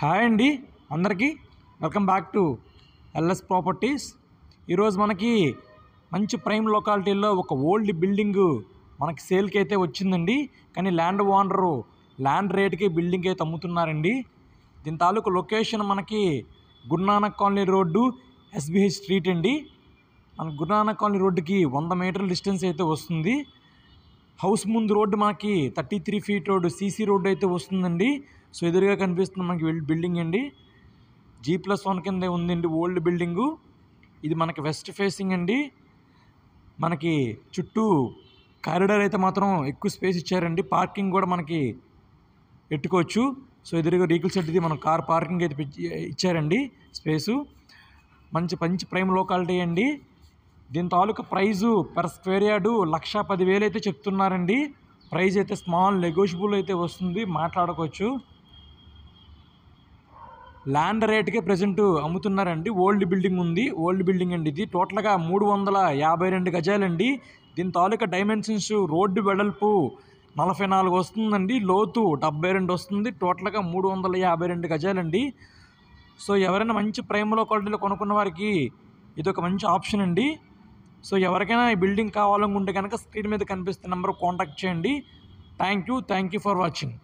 hi అండి అందరికీ welcome back to LS properties ఈరోజు మనకి మంచి ప్రైమ్ లొకాలిటీల్లో ఒక ఓల్డ్ బిల్డింగ్ మనకి సేల్కి అయితే వచ్చిందండి కానీ ల్యాండ్ ఓనరు ల్యాండ్ రేట్కి బిల్డింగ్ అయితే అమ్ముతున్నారండి దీని తాలూకు లొకేషన్ మనకి Guru Nanak colony road SBH street అండి మన గురునానక్ కాలనీ రోడ్డుకి వంద మీటర్ల డిస్టెన్స్ అయితే వస్తుంది హౌస్ ముందు రోడ్డు మనకి thirty three feet road CC road అయితే వస్తుందండి సో ఎదురుగా కనిపిస్తుంది మనకి బిల్డింగ్ అండి జీ ప్లస్ వన్ కింద ఉందండి ఓల్డ్ బిల్డింగు ఇది మనకి వెస్ట్ ఫేసింగ్ అండి మనకి చుట్టూ కారిడార్ అయితే మాత్రం ఎక్కువ స్పేస్ ఇచ్చారండి పార్కింగ్ కూడా మనకి పెట్టుకోవచ్చు సో ఎదురుగా రీకుల్ సెట్ ఇది మనం కార్ పార్కింగ్ అయితే ఇచ్చారండి స్పేసు మంచి మంచి ప్రైమ్ లోకాలిటీ అండి దీని తాలూకు price per square yard lakh పదివేలు అయితే చెప్తున్నారండి ప్రైజ్ అయితే స్మాల్ నెగోషియబుల్ అయితే వస్తుంది మాట్లాడుకోవచ్చు ల్యాండ్ రేట్కే ప్రజెంట్ అమ్ముతున్నారండి ఓల్డ్ బిల్డింగ్ ఉంది ఓల్డ్ బిల్డింగ్ అండి ఇది టోటల్గా మూడు వందల యాభై రెండు గజాలండి దీని తాలూకా డైమెన్షన్స్ రోడ్డు వెడల్పు నలభై నాలుగు వస్తుందండి లోతు డెబ్బై రెండు వస్తుంది టోటల్గా మూడు వందల యాభై రెండు గజాలండి సో ఎవరైనా మంచి ప్రైమ్ లో కొనుక్కున్న వారికి ఇది ఒక మంచి ఆప్షన్ అండి సో ఎవరికైనా ఈ బిల్డింగ్ కావాలనుకుంటే కనుక స్క్రీన్ మీద కనిపిస్తున్న నెంబర్ కాంటాక్ట్ చేయండి thank you thank you for watching